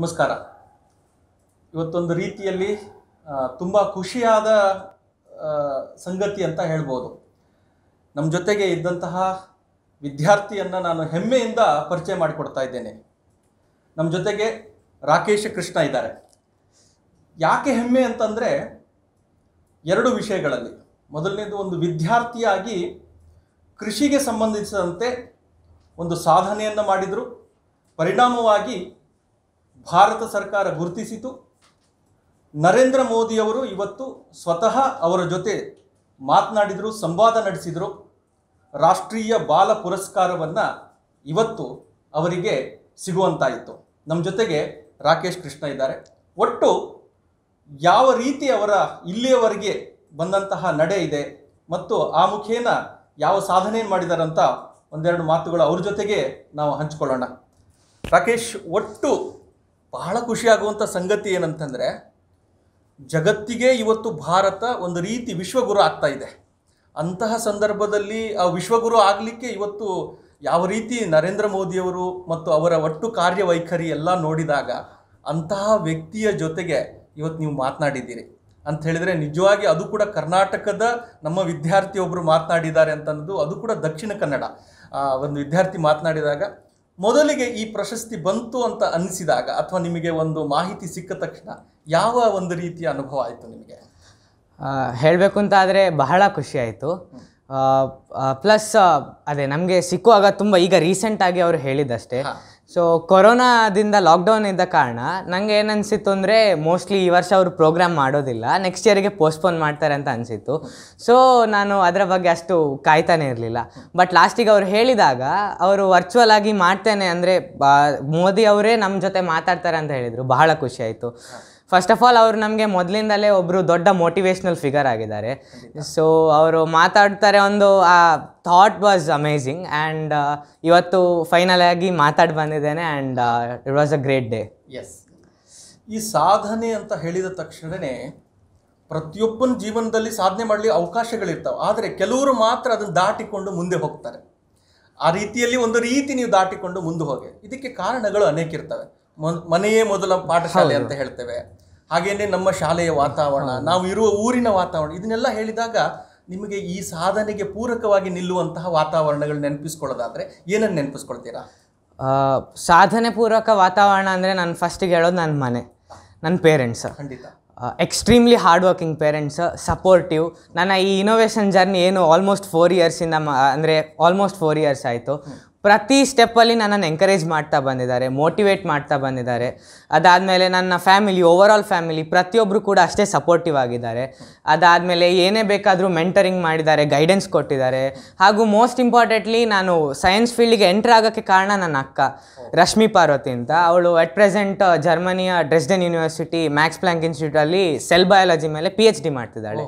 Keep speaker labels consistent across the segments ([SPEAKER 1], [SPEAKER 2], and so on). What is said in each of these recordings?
[SPEAKER 1] ನಮಸ್ಕಾರ ಇವತ್ತೊಂದು ರೀತಿಯಲ್ಲಿ ತುಂಬ ಖುಷಿಯಾದ ಸಂಗತಿ ಅಂತ ಹೇಳ್ಬೋದು ನಮ್ಮ ಜೊತೆಗೆ ಇದ್ದಂತಹ ವಿದ್ಯಾರ್ಥಿಯನ್ನು ನಾನು ಹೆಮ್ಮೆಯಿಂದ ಪರಿಚಯ ಮಾಡಿಕೊಡ್ತಾ ಇದ್ದೇನೆ ನಮ್ಮ ಜೊತೆಗೆ ರಾಕೇಶ್ ಕೃಷ್ಣ ಇದ್ದಾರೆ ಯಾಕೆ ಹೆಮ್ಮೆ ಅಂತಂದರೆ ಎರಡು ವಿಷಯಗಳಲ್ಲಿ ಮೊದಲನೇದು ಒಂದು ವಿದ್ಯಾರ್ಥಿಯಾಗಿ ಕೃಷಿಗೆ ಸಂಬಂಧಿಸಿದಂತೆ ಒಂದು ಸಾಧನೆಯನ್ನು ಮಾಡಿದರು ಪರಿಣಾಮವಾಗಿ ಭಾರತ ಸರ್ಕಾರ ಗುರುತಿಸಿತು ನರೇಂದ್ರ ಮೋದಿಯವರು ಇವತ್ತು ಸ್ವತಃ ಅವರ ಜೊತೆ ಮಾತನಾಡಿದರು ಸಂವಾದ ನಡೆಸಿದರು ರಾಷ್ಟ್ರೀಯ ಬಾಲ ಪುರಸ್ಕಾರವನ್ನು ಇವತ್ತು ಅವರಿಗೆ ಸಿಗುವಂತಾಯಿತು ನಮ್ಮ ಜೊತೆಗೆ ರಾಕೇಶ್ ಕೃಷ್ಣ ಇದ್ದಾರೆ ಒಟ್ಟು ಯಾವ ರೀತಿ ಅವರ ಇಲ್ಲಿಯವರೆಗೆ ಬಂದಂತಹ ನಡೆ ಇದೆ ಮತ್ತು ಆ ಮುಖೇನ ಯಾವ ಸಾಧನೆ ಮಾಡಿದಾರಂತ ಒಂದೆರಡು ಮಾತುಗಳು ಅವ್ರ ಜೊತೆಗೆ ನಾವು ಹಂಚಿಕೊಳ್ಳೋಣ ರಾಕೇಶ್ ಒಟ್ಟು ಬಹಳ ಖುಷಿಯಾಗುವಂಥ ಸಂಗತಿ ಏನಂತಂದರೆ ಜಗತ್ತಿಗೆ ಇವತ್ತು ಭಾರತ ಒಂದು ರೀತಿ ವಿಶ್ವಗುರು ಆಗ್ತಾ ಇದೆ ಅಂತಹ ಸಂದರ್ಭದಲ್ಲಿ ಆ ವಿಶ್ವಗುರು ಆಗಲಿಕ್ಕೆ ಇವತ್ತು ಯಾವ ರೀತಿ ನರೇಂದ್ರ ಮೋದಿಯವರು ಮತ್ತು ಅವರ ಒಟ್ಟು ಕಾರ್ಯವೈಖರಿ ಎಲ್ಲ ನೋಡಿದಾಗ ಅಂತಹ ವ್ಯಕ್ತಿಯ ಜೊತೆಗೆ ಇವತ್ತು ನೀವು ಮಾತನಾಡಿದ್ದೀರಿ ಅಂತ ಹೇಳಿದರೆ ನಿಜವಾಗಿ ಅದು ಕೂಡ ಕರ್ನಾಟಕದ ನಮ್ಮ ವಿದ್ಯಾರ್ಥಿಯೊಬ್ಬರು ಮಾತನಾಡಿದ್ದಾರೆ ಅಂತಂದು ಅದು ಕೂಡ ದಕ್ಷಿಣ ಕನ್ನಡ ಒಂದು ವಿದ್ಯಾರ್ಥಿ ಮಾತನಾಡಿದಾಗ ಮೊದಲಿಗೆ ಈ ಪ್ರಶಸ್ತಿ ಬಂತು ಅಂತ ಅನಿಸಿದಾಗ ಅಥವಾ ನಿಮಗೆ ಒಂದು ಮಾಹಿತಿ ಸಿಕ್ಕ ತಕ್ಷಣ ಯಾವ ಒಂದು ರೀತಿಯ ಅನುಭವ ಆಯಿತು ನಿಮಗೆ
[SPEAKER 2] ಹೇಳಬೇಕು ಅಂತ ಆದರೆ ಬಹಳ ಖುಷಿ ಆಯಿತು ಪ್ಲಸ್ ಅದೇ ನಮಗೆ ಸಿಕ್ಕುವಾಗ ತುಂಬ ಈಗ ರೀಸೆಂಟಾಗಿ ಅವರು ಹೇಳಿದ್ದಷ್ಟೇ ಸೊ ಕೊರೋನಾದಿಂದ ಲಾಕ್ಡೌನ್ ಇದ್ದ ಕಾರಣ ನನಗೆ ಏನು ಅಂದರೆ ಮೋಸ್ಟ್ಲಿ ಈ ವರ್ಷ ಅವರು ಪ್ರೋಗ್ರಾಮ್ ಮಾಡೋದಿಲ್ಲ ನೆಕ್ಸ್ಟ್ ಇಯರಿಗೆ ಪೋಸ್ಟ್ಪೋನ್ ಮಾಡ್ತಾರೆ ಅಂತ ಅನಿಸಿತ್ತು ಸೊ ನಾನು ಅದರ ಬಗ್ಗೆ ಅಷ್ಟು ಕಾಯ್ತಾನೆ ಇರಲಿಲ್ಲ ಬಟ್ ಲಾಸ್ಟಿಗೆ ಅವರು ಹೇಳಿದಾಗ ಅವರು ವರ್ಚುವಲ್ ಆಗಿ ಮಾಡ್ತೇನೆ ಅಂದರೆ ಮೋದಿ ಅವರೇ ನಮ್ಮ ಜೊತೆ ಮಾತಾಡ್ತಾರೆ ಅಂತ ಹೇಳಿದರು ಬಹಳ ಖುಷಿ ಫಸ್ಟ್ ಆಫ್ ಆಲ್ ಅವರು ನಮಗೆ ಮೊದಲಿಂದಲೇ ಒಬ್ಬರು ದೊಡ್ಡ ಮೋಟಿವೇಶ್ನಲ್ ಫಿಗರ್ ಆಗಿದ್ದಾರೆ ಸೊ ಅವರು ಮಾತಾಡ್ತಾರೆ ಒಂದು ಆ ಥಾಟ್ ವಾಸ್ ಅಮೇಝಿಂಗ್ ಆ್ಯಂಡ್ ಇವತ್ತು ಫೈನಲ್ ಆಗಿ ಮಾತಾಡಿ ಬಂದಿದ್ದೇನೆ and it was a great day
[SPEAKER 1] yes ಈ ಸಾಧನೆ ಅಂತ ಹೇಳಿದ ತಕ್ಷಣವೇ ಪ್ರತಿಯೊಬ್ಬನ ಜೀವನದಲ್ಲಿ ಸಾಧನೆ ಮಾಡಲಿ ಅವಕಾಶಗಳಿರ್ತಾವೆ ಆದರೆ ಕೆಲವರು ಮಾತ್ರ ಅದನ್ನು ದಾಟಿಕೊಂಡು ಮುಂದೆ ಹೋಗ್ತಾರೆ ಆ ರೀತಿಯಲ್ಲಿ ಒಂದು ರೀತಿ ನೀವು ದಾಟಿಕೊಂಡು ಮುಂದೆ ಹೋಗಿ ಇದಕ್ಕೆ ಕಾರಣಗಳು ಅನೇಕ ಇರ್ತವೆ ಮನೆಯೇ ಮೊದಲ ಪಾಠಶಾಲೆ ಅಂತ ಹೇಳ್ತೇವೆ ಹಾಗೇನೆ ನಮ್ಮ ಶಾಲೆಯ ವಾತಾವರಣ ನಾವು ಇರುವ ಊರಿನ ವಾತಾವರಣ ಇದನ್ನೆಲ್ಲ ಹೇಳಿದಾಗ ನಿಮಗೆ ಈ ಸಾಧನೆಗೆ ಪೂರಕವಾಗಿ ನಿಲ್ಲುವಂತಹ ವಾತಾವರಣಗಳು
[SPEAKER 2] ನೆನಪಿಸ್ಕೊಳ್ಳೋದಾದರೆ ಏನನ್ನು ನೆನಪಿಸ್ಕೊಳ್ತೀರಾ ಸಾಧನೆ ಪೂರಕ ವಾತಾವರಣ ಅಂದರೆ ನಾನು ಫಸ್ಟಿಗೆ ಹೇಳೋದು ನನ್ನ ಮನೆ ನನ್ನ ಪೇರೆಂಟ್ಸ್ ಖಂಡಿತ extremely hard working parents supportive ನನ್ನ ಈ ಇನೋವೇಷನ್ ಜರ್ನಿ ಏನು ಆಲ್ಮೋಸ್ಟ್ ಫೋರ್ ಇಯರ್ಸಿಂದ ಮ ಅಂದರೆ ಆಲ್ಮೋಸ್ಟ್ ಫೋರ್ ಇಯರ್ಸ್ ಆಯಿತು ಪ್ರತಿ ಸ್ಟೆಪ್ಪಲ್ಲಿ ನನ್ನನ್ನು ಎಂಕರೇಜ್ ಮಾಡ್ತಾ ಬಂದಿದ್ದಾರೆ ಮೋಟಿವೇಟ್ ಮಾಡ್ತಾ ಬಂದಿದ್ದಾರೆ ಅದಾದಮೇಲೆ ನನ್ನ ಫ್ಯಾಮಿಲಿ ಓವರ್ ಆಲ್ ಫ್ಯಾಮಿಲಿ ಪ್ರತಿಯೊಬ್ಬರು ಕೂಡ ಅಷ್ಟೇ ಸಪೋರ್ಟಿವ್ ಆಗಿದ್ದಾರೆ ಅದಾದಮೇಲೆ ಏನೇ ಬೇಕಾದರೂ ಮೆಂಟರಿಂಗ್ ಮಾಡಿದ್ದಾರೆ ಗೈಡೆನ್ಸ್ ಕೊಟ್ಟಿದ್ದಾರೆ ಹಾಗೂ ಮೋಸ್ಟ್ ಇಂಪಾರ್ಟೆಂಟ್ಲಿ ನಾನು ಸೈನ್ಸ್ ಫೀಲ್ಡಿಗೆ ಎಂಟ್ರ್ ಆಗೋಕ್ಕೆ ಕಾರಣ ನನ್ನ ಅಕ್ಕ ರಶ್ಮಿ ಪಾರ್ವತಿ ಅಂತ ಅವಳು ಅಟ್ ಪ್ರೆಸೆಂಟ್ ಜರ್ಮನಿಯ ಡ್ರೆಸ್ಡನ್ ಯೂನಿವರ್ಸಿಟಿ ಮ್ಯಾಕ್ಸ್ ಪ್ಲ್ಯಾಂಕ್ ಇನ್ಸ್ಟಿಟ್ಯೂಟಲ್ಲಿ ಸೆಲ್ ಬಯಾಲಜಿ ಮೇಲೆ ಪಿ ಎಚ್ ಡಿ ಮಾಡ್ತಿದ್ದಾಳೆ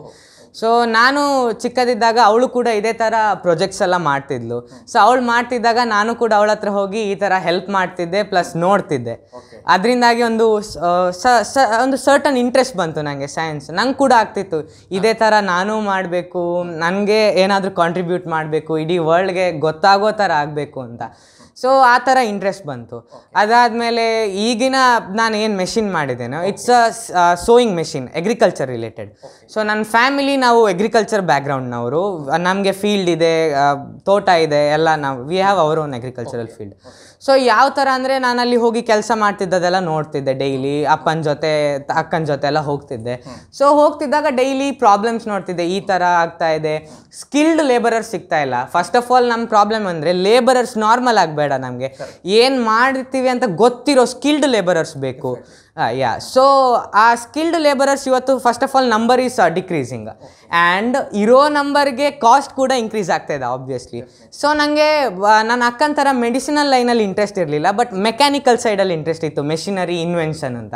[SPEAKER 2] ಸೊ ನಾನು ಚಿಕ್ಕದಿದ್ದಾಗ ಅವಳು ಕೂಡ ಇದೇ ಥರ ಪ್ರೊಜೆಕ್ಟ್ಸ್ ಎಲ್ಲ ಮಾಡ್ತಿದ್ಲು ಸೊ ಅವಳು ಮಾಡ್ತಿದ್ದಾಗ ನಾನು ಕೂಡ ಅವಳ ಹತ್ರ ಹೋಗಿ ಈ ಥರ ಹೆಲ್ಪ್ ಮಾಡ್ತಿದ್ದೆ ಪ್ಲಸ್ ನೋಡ್ತಿದ್ದೆ ಅದರಿಂದಾಗಿ ಒಂದು ಸ ಒಂದು ಸರ್ಟನ್ ಇಂಟ್ರೆಸ್ಟ್ ಬಂತು ನನಗೆ ಸೈನ್ಸ್ ನಂಗೆ ಕೂಡ ಆಗ್ತಿತ್ತು ಇದೇ ಥರ ನಾನು ಮಾಡಬೇಕು ನನಗೆ ಏನಾದರೂ ಕಾಂಟ್ರಿಬ್ಯೂಟ್ ಮಾಡಬೇಕು ಇಡೀ ವರ್ಲ್ಡ್ಗೆ ಗೊತ್ತಾಗೋ ಥರ ಆಗಬೇಕು ಅಂತ ಸೊ ಆ ಥರ ಇಂಟ್ರೆಸ್ಟ್ ಬಂತು ಅದಾದಮೇಲೆ ಈಗಿನ ನಾನು ಏನು ಮೆಷಿನ್ ಮಾಡಿದ್ದೇನೋ it's uh, a sowing machine agriculture related so ನನ್ನ ಫ್ಯಾಮಿಲಿ ನಾವು ಅಗ್ರಿಕಲ್ಚರ್ ಬ್ಯಾಕ್ಗ್ರೌಂಡ್ನವರು ನಮಗೆ ಫೀಲ್ಡ್ ಇದೆ ತೋಟ ಇದೆ ಎಲ್ಲ ನಾವು we have our own agricultural field so ಯಾವ ಥರ ಅಂದರೆ ನಾನು ಅಲ್ಲಿ ಹೋಗಿ ಕೆಲಸ ಮಾಡ್ತಿದ್ದದೆಲ್ಲ ನೋಡ್ತಿದ್ದೆ ಡೈಲಿ ಅಪ್ಪನ ಜೊತೆ ಅಕ್ಕನ ಜೊತೆ ಎಲ್ಲ ಹೋಗ್ತಿದ್ದೆ ಸೊ ಹೋಗ್ತಿದ್ದಾಗ ಡೈಲಿ ಪ್ರಾಬ್ಲಮ್ಸ್ ನೋಡ್ತಿದ್ದೆ ಈ ಥರ ಆಗ್ತಾ ಇದೆ ಸ್ಕಿಲ್ಡ್ ಲೇಬರರ್ಸ್ ಸಿಗ್ತಾ ಇಲ್ಲ ಫಸ್ಟ್ ಆಫ್ ಆಲ್ ನಮ್ಮ ಪ್ರಾಬ್ಲಮ್ ಅಂದರೆ ಲೇಬರರ್ಸ್ ನಾರ್ಮಲ್ ಆಗಬೇಕು ಬೇಡ ನಮಗೆ ಏನು ಮಾಡಿರ್ತೀವಿ ಅಂತ ಗೊತ್ತಿರೋ ಸ್ಕಿಲ್ಡ್ ಲೇಬರರ್ಸ್ ಬೇಕು ಯಾ ಸೊ ಆ ಸ್ಕಿಲ್ಡ್ ಲೇಬರರ್ಸ್ ಇವತ್ತು first of all number is decreasing and ಇರೋ ನಂಬರ್ಗೆ ಕಾಸ್ಟ್ ಕೂಡ ಇನ್ಕ್ರೀಸ್ ಆಗ್ತಾ ಇದೆ ಆಬ್ವಿಯಸ್ಲಿ ಸೊ ನನಗೆ ನನ್ನ ಅಕ್ಕನ ಥರ ಮೆಡಿಸಿನಲ್ ಲೈನಲ್ಲಿ ಇಂಟ್ರೆಸ್ಟ್ ಇರಲಿಲ್ಲ ಬಟ್ ಮೆಕ್ಯಾನಿಕಲ್ ಸೈಡಲ್ಲಿ ಇಂಟ್ರೆಸ್ಟ್ ಇತ್ತು ಮೆಷಿನರಿ ಇನ್ವೆನ್ಷನ್ ಅಂತ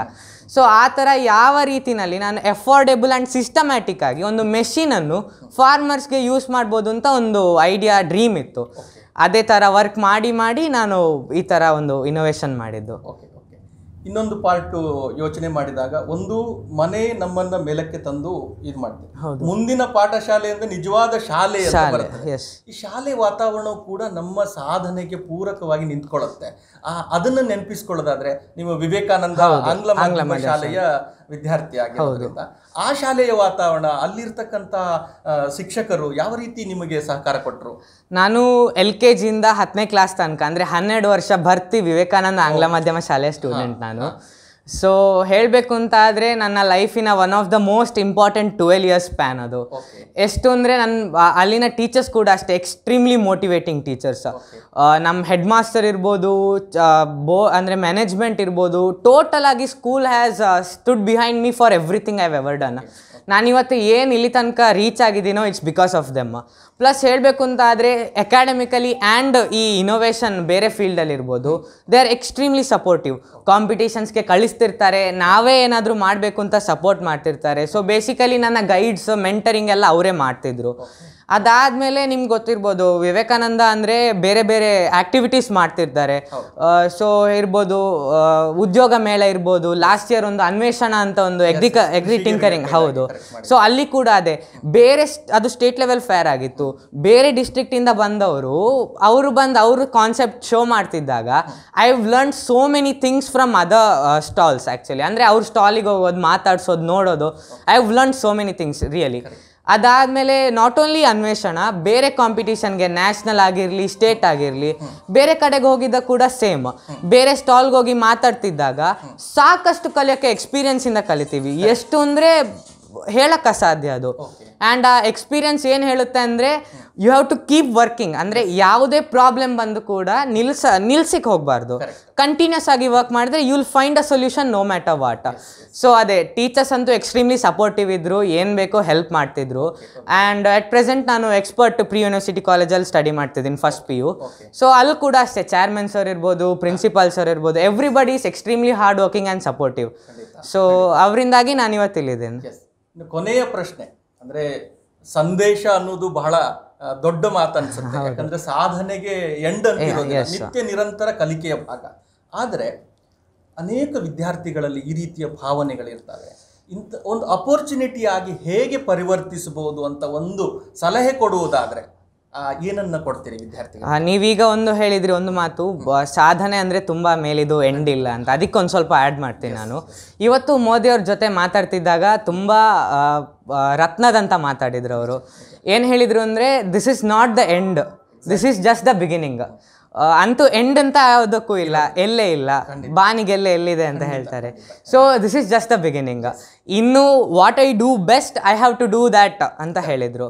[SPEAKER 2] ಸೊ ಆ ಥರ ಯಾವ ರೀತಿನಲ್ಲಿ ನಾನು ಎಫೋರ್ಡೆಬಲ್ ಆ್ಯಂಡ್ ಸಿಸ್ಟಮ್ಯಾಟಿಕ್ ಆಗಿ ಒಂದು ಮೆಷಿನನ್ನು ಫಾರ್ಮರ್ಸ್ಗೆ ಯೂಸ್ ಮಾಡ್ಬೋದು ಅಂತ ಒಂದು ಐಡಿಯಾ ಡ್ರೀಮ್ ಇತ್ತು ಅದೇ ಥರ ವರ್ಕ್ ಮಾಡಿ ಮಾಡಿ ನಾನು ಈ ಥರ ಒಂದು ಇನ್ನೋವೇಶನ್ ಮಾಡಿದ್ದು ಓಕೆ ಓಕೆ
[SPEAKER 1] ಇನ್ನೊಂದು ಪಾರ್ಟು ಯೋಚನೆ ಮಾಡಿದಾಗ ಒಂದು ಮನೆ ನಮ್ಮನ್ನ ಮೇಲಕ್ಕೆ ತಂದು ಇದು
[SPEAKER 2] ಮಾಡ್ತೀವಿ ಮುಂದಿನ
[SPEAKER 1] ಪಾಠಶಾಲೆ ಅಂದರೆ ನಿಜವಾದ ಶಾಲೆ ಶಾಲೆ, ಈ ಶಾಲೆ ವಾತಾವರಣವು ಕೂಡ ನಮ್ಮ ಸಾಧನೆಗೆ ಪೂರಕವಾಗಿ ನಿಂತ್ಕೊಳ್ಳುತ್ತೆ ಅದನ್ನ ಅದನ್ನು ನೆನಪಿಸ್ಕೊಳ್ಳೋದಾದ್ರೆ ನೀವು ವಿವೇಕಾನಂದ ಆಂಗ್ಲ ಶಾಲೆಯ ವಿದ್ಯಾರ್ಥಿ ಆಗಿರೋದ್ರಿಂದ ಆ ಶಾಲೆಯ ವಾತಾವರಣ ಅಲ್ಲಿರ್ತಕ್ಕಂಥ ಶಿಕ್ಷಕರು ಯಾವ ರೀತಿ ನಿಮಗೆ ಸಹಕಾರ ಕೊಟ್ಟರು
[SPEAKER 2] ನಾನು ಎಲ್ ಕೆ ಇಂದ ಹತ್ತನೇ ಕ್ಲಾಸ್ ತನಕ ಅಂದ್ರೆ ಹನ್ನೆರಡು ವರ್ಷ ಭರ್ತಿ ವಿವೇಕಾನಂದ ಆಂಗ್ಲ ಮಾಧ್ಯಮ ಶಾಲೆಯ ಸ್ಟೂಡೆಂಟ್ ನಾನು ಸೊ ಹೇಳಬೇಕು ಅಂತ ಆದರೆ ನನ್ನ ಲೈಫಿನ one of the most important twelve years span ಅದು ಎಷ್ಟು ಅಂದರೆ ನನ್ನ ಅಲ್ಲಿನ ಟೀಚರ್ಸ್ ಕೂಡ ಅಷ್ಟೇ ಎಕ್ಸ್ಟ್ರೀಮ್ಲಿ ಮೋಟಿವೇಟಿಂಗ್ ಟೀಚರ್ಸ್ ನಮ್ಮ ಹೆಡ್ ಮಾಸ್ಟರ್ ಇರ್ಬೋದು ಬೋ ಅಂದರೆ ಮ್ಯಾನೇಜ್ಮೆಂಟ್ ಇರ್ಬೋದು ಟೋಟಲ್ ಆಗಿ school has stood behind me for everything I ever done ಇವತ್ತು ಏನು ಇಲ್ಲಿ ತನಕ ರೀಚ್ ಆಗಿದ್ದೀನೋ it's because of them plus ಹೇಳಬೇಕು ಅಂತ ಆದರೆ ಅಕಾಡೆಮಿಕಲಿ ಆ್ಯಂಡ್ ಈ ಇನೋವೇಷನ್ ಬೇರೆ ಫೀಲ್ಡಲ್ಲಿ ಇರ್ಬೋದು ದೇ ಆರ್ ಎಕ್ಸ್ಟ್ರೀಮ್ಲಿ ಸಪೋರ್ಟಿವ್ ಕಾಂಪಿಟೇಷನ್ಸ್ಗೆ ಕಳಿಸ್ ಇರ್ತಾರೆ ನಾವೇ ಏನಾದರೂ ಮಾಡಬೇಕು ಅಂತ ಸಪೋರ್ಟ್ ಮಾಡ್ತಿರ್ತಾರೆ ಸೊ ಬೇಸಿಕಲಿ ನನ್ನ ಗೈಡ್ಸ್ ಮೆಂಟರಿಂಗ್ ಎಲ್ಲ ಅವರೇ ಮಾಡ್ತಿದ್ರು ಮೇಲೆ ನಿಮ್ಗೆ ಗೊತ್ತಿರ್ಬೋದು ವಿವೇಕಾನಂದ ಅಂದರೆ ಬೇರೆ ಬೇರೆ ಆ್ಯಕ್ಟಿವಿಟೀಸ್ ಮಾಡ್ತಿರ್ತಾರೆ ಸೊ ಇರ್ಬೋದು ಉದ್ಯೋಗ ಮೇಳ ಇರ್ಬೋದು ಲಾಸ್ಟ್ ಇಯರ್ ಒಂದು ಅನ್ವೇಷಣ ಅಂತ ಒಂದು ಎಗ್ರಿಕ ಎಗ್ರಿ ಟಿಂಕರಿಂಗ್ ಹೌದು ಸೊ ಅಲ್ಲಿ ಕೂಡ ಅದೇ ಬೇರೆ ಅದು ಸ್ಟೇಟ್ ಲೆವೆಲ್ ಫೇರ್ ಆಗಿತ್ತು ಬೇರೆ ಡಿಸ್ಟ್ರಿಕ್ಟಿಂದ ಬಂದವರು ಅವರು ಬಂದು ಅವರು ಕಾನ್ಸೆಪ್ಟ್ ಶೋ ಮಾಡ್ತಿದ್ದಾಗ I have learn so many things from other stalls actually ಅಂದರೆ ಅವ್ರ ಸ್ಟಾಲಿಗೆ ಹೋಗೋದು ಮಾತಾಡ್ಸೋದು ನೋಡೋದು I have learn so many things really ಅದಾದ್ಮೇಲೆ ನಾಟ್ ಓನ್ಲಿ ಅನ್ವೇಷಣ ಬೇರೆ ಕಾಂಪಿಟೇಷನ್ಗೆ ನ್ಯಾಷನಲ್ ಆಗಿರಲಿ ಸ್ಟೇಟ್ ಆಗಿರಲಿ ಬೇರೆ ಕಡೆಗೆ ಹೋಗಿದ್ದ ಕೂಡ ಸೇಮ್ ಬೇರೆ ಸ್ಟಾಲ್ಗೆ ಹೋಗಿ ಮಾತಾಡ್ತಿದ್ದಾಗ ಸಾಕಷ್ಟು ಕಲಿಯೋಕ್ಕೆ ಎಕ್ಸ್ಪೀರಿಯನ್ಸಿಂದ ಕಲಿತೀವಿ ಎಷ್ಟು ಅಂದರೆ ಹೇಳಕ್ಕೆ ಅಸಾಧ್ಯ ಅದು ಆ್ಯಂಡ್ ಆ ಎಕ್ಸ್ಪೀರಿಯನ್ಸ್ ಏನು ಹೇಳುತ್ತೆ ಅಂದರೆ you have to keep working ಅಂದರೆ ಯಾವುದೇ ಪ್ರಾಬ್ಲಮ್ ಬಂದು ಕೂಡ ನಿಲ್ಸ ನಿಲ್ಸಕ್ಕೆ ಹೋಗಬಾರ್ದು ಕಂಟಿನ್ಯೂಸ್ ಆಗಿ ವರ್ಕ್ ಮಾಡಿದ್ರೆ you will find a solution no matter what so ಅದೇ ಟೀಚರ್ಸ್ ಅಂತೂ ಎಕ್ಸ್ಟ್ರೀಮ್ಲಿ ಸಪೋರ್ಟಿವ್ ಇದ್ದರು ಏನು ಬೇಕೋ ಹೆಲ್ಪ್ ಮಾಡ್ತಿದ್ರು ಆ್ಯಂಡ್ ಅಟ್ ಪ್ರೆಸೆಂಟ್ ನಾನು ಎಕ್ಸ್ಪರ್ಟ್ ಪ್ರೀ ಯೂನಿವರ್ಸಿಟಿ ಕಾಲೇಜಲ್ಲಿ ಸ್ಟಡಿ ಮಾಡ್ತಿದ್ದೀನಿ ಫಸ್ಟ್ ಪಿ ಯು ಸೊ ಅಲ್ಲಿ ಕೂಡ ಅಷ್ಟೇ ಚೇರ್ಮನ್ ಸರ್ ಇರ್ಬೋದು ಪ್ರಿನ್ಸಿಪಾಲ್ ಸರ್ ಇರ್ಬೋದು everybody is extremely hard working and supportive so ಅವರಿಂದಾಗಿ ನಾನು ಇವತ್ತು ಇಲ್ಲಿದ್ದೇನೆ
[SPEAKER 1] ಕೊನೆಯ ಪ್ರಶ್ನೆ ಅಂದರೆ ಸಂದೇಶ ಅನ್ನೋದು ಬಹಳ ದೊಡ್ಡ ಅನ್ಸುತ್ತೆ ಯಾಕಂದ್ರೆ ಸಾಧನೆಗೆ ಎಂಡ್ ನಿತ್ಯ ನಿರಂತರ ಕಲಿಕೆಯ ಭಾಗ ಆದರೆ ಅನೇಕ ವಿದ್ಯಾರ್ಥಿಗಳಲ್ಲಿ ಈ ರೀತಿಯ ಭಾವನೆಗಳಿರ್ತವೆ ಇಂಥ ಒಂದು ಆಗಿ ಹೇಗೆ ಪರಿವರ್ತಿಸಬಹುದು ಅಂತ ಒಂದು ಸಲಹೆ ಕೊಡುವುದಾದರೆ ಏನನ್ನ ಕೊಡ್ತೀರಿ ವಿದ್ಯಾರ್ಥಿಗಳು
[SPEAKER 2] ನೀವೀಗ ಒಂದು ಹೇಳಿದ್ರಿ ಒಂದು ಮಾತು ಸಾಧನೆ ಅಂದರೆ ತುಂಬ ಮೇಲಿದು ಎಂಡ್ ಇಲ್ಲ ಅಂತ ಅದಕ್ಕೊಂದು ಸ್ವಲ್ಪ ಆ್ಯಡ್ ಮಾಡ್ತೀನಿ ನಾನು ಇವತ್ತು ಮೋದಿಯವ್ರ ಜೊತೆ ಮಾತಾಡ್ತಿದ್ದಾಗ ತುಂಬಾ ರತ್ನದಂತ ಮಾತಾಡಿದ್ರು ಅವರು ಏನು ಹೇಳಿದರು ಅಂದ್ರೆ this is not the end this is just the beginning ಅಂತೂ ಎಂಡ್ ಅಂತ ಯಾವುದಕ್ಕೂ ಇಲ್ಲ ಎಲ್ಲೇ ಇಲ್ಲ ಬಾನಿಗೆಲ್ಲ ಎಲ್ಲಿದೆ ಅಂತ ಹೇಳ್ತಾರೆ so this is just the beginning ಇನ್ನು what I do best I have to do that ಅಂತ ಹೇಳಿದರು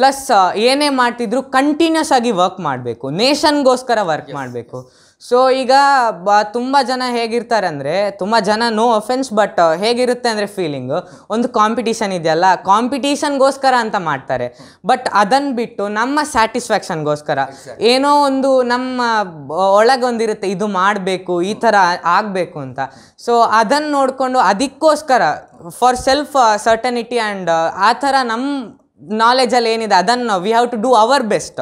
[SPEAKER 2] ಪ್ಲಸ್ ಏನೇ ಮಾಡ್ತಿದ್ರು ಕಂಟಿನ್ಯೂಸ್ ಆಗಿ ವರ್ಕ್ ಮಾಡಬೇಕು ನೇಷನ್ಗೋಸ್ಕರ ವರ್ಕ್ ಮಾಡಬೇಕು ಸೊ ಈಗ ಬ ತುಂಬ ಜನ ಹೇಗಿರ್ತಾರೆ ಅಂದರೆ ತುಂಬ ಜನ ನೋ ಅಫೆನ್ಸ್ ಬಟ್ ಹೇಗಿರುತ್ತೆ ಅಂದರೆ ಫೀಲಿಂಗು ಒಂದು ಕಾಂಪಿಟೀಷನ್ ಇದೆಯಲ್ಲ ಕಾಂಪಿಟೀಷನ್ಗೋಸ್ಕರ ಅಂತ ಮಾಡ್ತಾರೆ ಬಟ್ ಅದನ್ನು ಬಿಟ್ಟು ನಮ್ಮ ಸ್ಯಾಟಿಸ್ಫ್ಯಾಕ್ಷನ್ಗೋಸ್ಕರ ಏನೋ ಒಂದು ನಮ್ಮ ಒಳಗೊಂದಿರುತ್ತೆ ಇದು ಮಾಡಬೇಕು ಈ ಥರ ಆಗಬೇಕು ಅಂತ ಸೊ ಅದನ್ನು ನೋಡಿಕೊಂಡು ಅದಕ್ಕೋಸ್ಕರ ಫಾರ್ ಸೆಲ್ಫ್ ಸರ್ಟನಿಟಿ ಆ್ಯಂಡ್ ಆ ಥರ ನಮ್ಮ ನಾಲೆಜಲ್ಲಿ ಏನಿದೆ ಅದನ್ನು we have to do our best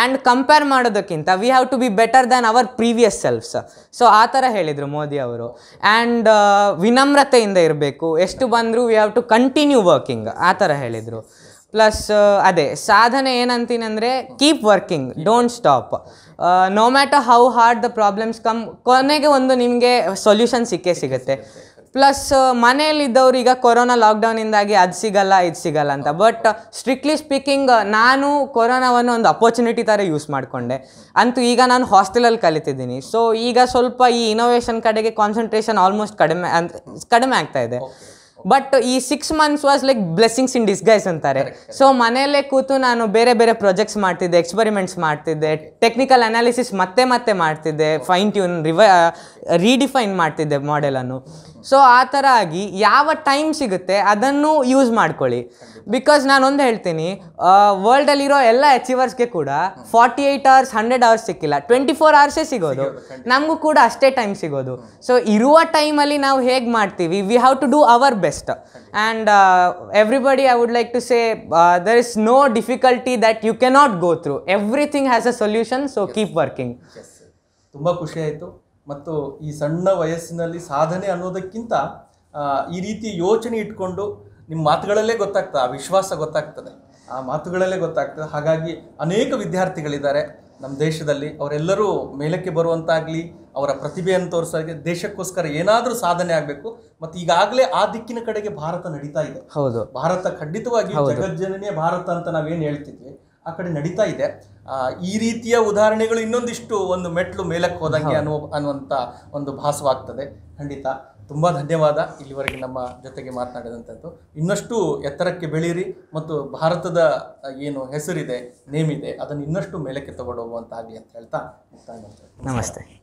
[SPEAKER 2] and compare ಮಾಡೋದಕ್ಕಿಂತ we have to be better than our previous selfs so ಆ ಥರ ಹೇಳಿದರು ಮೋದಿ ಅವರು ಆ್ಯಂಡ್ uh, ವಿನಮ್ರತೆಯಿಂದ ಇರಬೇಕು ಎಷ್ಟು ಬಂದರೂ we have to continue working ಆ ಥರ ಹೇಳಿದರು ಪ್ಲಸ್ uh, ಅದೇ ಸಾಧನೆ ಏನಂತೀನಂದರೆ keep working don't stop no matter how hard the problems come ಕೊನೆಗೆ ಒಂದು ನಿಮಗೆ ಸೊಲ್ಯೂಷನ್ ಸಿಕ್ಕೇ ಸಿಗುತ್ತೆ ಪ್ಲಸ್ uh, ಮನೆಯಲ್ಲಿದ್ದವ್ರು ಈಗ ಕೊರೋನಾ ಲಾಕ್ಡೌನಿಂದಾಗಿ ಅದು ಸಿಗಲ್ಲ ಇದು ಸಿಗಲ್ಲ ಅಂತ ಬಟ್ ಸ್ಟ್ರಿಕ್ಟ್ಲಿ ಸ್ಪೀಕಿಂಗ್ ನಾನು ಕೊರೋನಾವನ್ನು ಒಂದು ಅಪರ್ಚುನಿಟಿ ಥರ ಯೂಸ್ ಮಾಡಿಕೊಂಡೆ ಅಂತೂ ಈಗ ನಾನು ಹಾಸ್ಟೆಲಲ್ಲಿ ಕಲಿತಿದ್ದೀನಿ ಸೊ ಈಗ ಸ್ವಲ್ಪ ಈ ಇನೋವೇಷನ್ ಕಡೆಗೆ ಕಾನ್ಸಂಟ್ರೇಷನ್ ಆಲ್ಮೋಸ್ಟ್ ಕಡಿಮೆ ಅಂತ ಕಡಿಮೆ ಆಗ್ತಾ ಇದೆ ಬಟ್ uh, ಈ six months was like blessings in disguise ಅಂತಾರೆ ಸೊ ಮನೆಯಲ್ಲೇ ಕೂತು ನಾನು ಬೇರೆ ಬೇರೆ ಪ್ರಾಜೆಕ್ಟ್ಸ್ ಮಾಡ್ತಿದ್ದೆ ಎಕ್ಸ್ಪರಿಮೆಂಟ್ಸ್ ಮಾಡ್ತಿದ್ದೆ ಟೆಕ್ನಿಕಲ್ ಅನಾಲಿಸಿಸ್ ಮತ್ತೆ ಮತ್ತೆ ಮಾಡ್ತಿದ್ದೆ ಫೈನ್ ಟ್ಯೂನ್ ರಿವ ರೀಡಿಫೈನ್ ಮಾಡ್ತಿದ್ದೆ ಮಾಡೆಲನ್ನು ಸೊ ಆ ಥರ ಆಗಿ ಯಾವ ಟೈಮ್ ಸಿಗುತ್ತೆ ಅದನ್ನು ಯೂಸ್ ಮಾಡ್ಕೊಳ್ಳಿ ಬಿಕಾಸ್ ನಾನೊಂದು ಹೇಳ್ತೀನಿ ವರ್ಲ್ಡಲ್ಲಿರೋ ಎಲ್ಲ ಅಚೀವರ್ಸ್ಗೆ ಕೂಡ forty eight hours hundred hours ಸಿಕ್ಕಿಲ್ಲ ಟ್ವೆಂಟಿ ಫೋರ್ ಅವರ್ಸೇ ಸಿಗೋದು ನಮಗೂ ಕೂಡ ಅಷ್ಟೇ ಟೈಮ್ ಸಿಗೋದು ಸೊ ಇರುವ ಟೈಮಲ್ಲಿ ನಾವು ಹೇಗೆ ಮಾಡ್ತೀವಿ we have to do our best and everybody I would like to say there is no difficulty that you cannot go through everything has a solution so keep working
[SPEAKER 1] ತುಂಬ ಖುಷಿ ಆಯಿತು ಮತ್ತು ಈ ಸಣ್ಣ ವಯಸ್ಸಿನಲ್ಲಿ ಸಾಧನೆ ಅನ್ನೋದಕ್ಕಿಂತ ಈ ರೀತಿ ಯೋಚನೆ ಇಟ್ಕೊಂಡು ನಿಮ್ಮ ಮಾತುಗಳಲ್ಲೇ ಗೊತ್ತಾಗ್ತದೆ ಆ ವಿಶ್ವಾಸ ಗೊತ್ತಾಗ್ತದೆ ಆ ಮಾತುಗಳಲ್ಲೇ ಗೊತ್ತಾಗ್ತದೆ ಹಾಗಾಗಿ ಅನೇಕ ವಿದ್ಯಾರ್ಥಿಗಳಿದ್ದಾರೆ ನಮ್ಮ ದೇಶದಲ್ಲಿ ಅವರೆಲ್ಲರೂ ಮೇಲಕ್ಕೆ ಬರುವಂತಾಗಲಿ ಅವರ ಪ್ರತಿಭೆಯನ್ನು ತೋರಿಸೋಕೆ ದೇಶಕ್ಕೋಸ್ಕರ ಏನಾದರೂ ಸಾಧನೆ ಆಗಬೇಕು ಮತ್ತು ಈಗಾಗಲೇ ಆ ದಿಕ್ಕಿನ ಕಡೆಗೆ ಭಾರತ ನಡೀತಾ ಇದೆ ಹೌದು ಭಾರತ ಖಂಡಿತವಾಗಿ ಜಗಜ್ಜನನೇ ಭಾರತ ಅಂತ ನಾವೇನು ಹೇಳ್ತಿದ್ವಿ ಆ ಕಡೆ ನಡೀತಾ ಇದೆ ಈ ರೀತಿಯ ಉದಾಹರಣೆಗಳು ಇನ್ನೊಂದಿಷ್ಟು ಒಂದು ಮೆಟ್ಲು ಮೇಲಕ್ಕೆ ಹೋದಂಗೆ ಅನ್ನುವ ಅನ್ನುವಂಥ ಒಂದು ಭಾಸವಾಗ್ತದೆ ಖಂಡಿತ ತುಂಬಾ ಧನ್ಯವಾದ ಇಲ್ಲಿವರೆಗೆ ನಮ್ಮ ಜೊತೆಗೆ ಮಾತನಾಡಿದಂಥದ್ದು ಇನ್ನಷ್ಟು ಎತ್ತರಕ್ಕೆ ಬೆಳೀರಿ ಮತ್ತು ಭಾರತದ ಏನು ಹೆಸರಿದೆ ನೇಮಿದೆ ಅದನ್ನು ಇನ್ನಷ್ಟು ಮೇಲಕ್ಕೆ ತಗೊಂಡು ಹೋಗುವಂತಾಗಲಿ ಅಂತ ಹೇಳ್ತಾ
[SPEAKER 2] ನಮಸ್ತೆ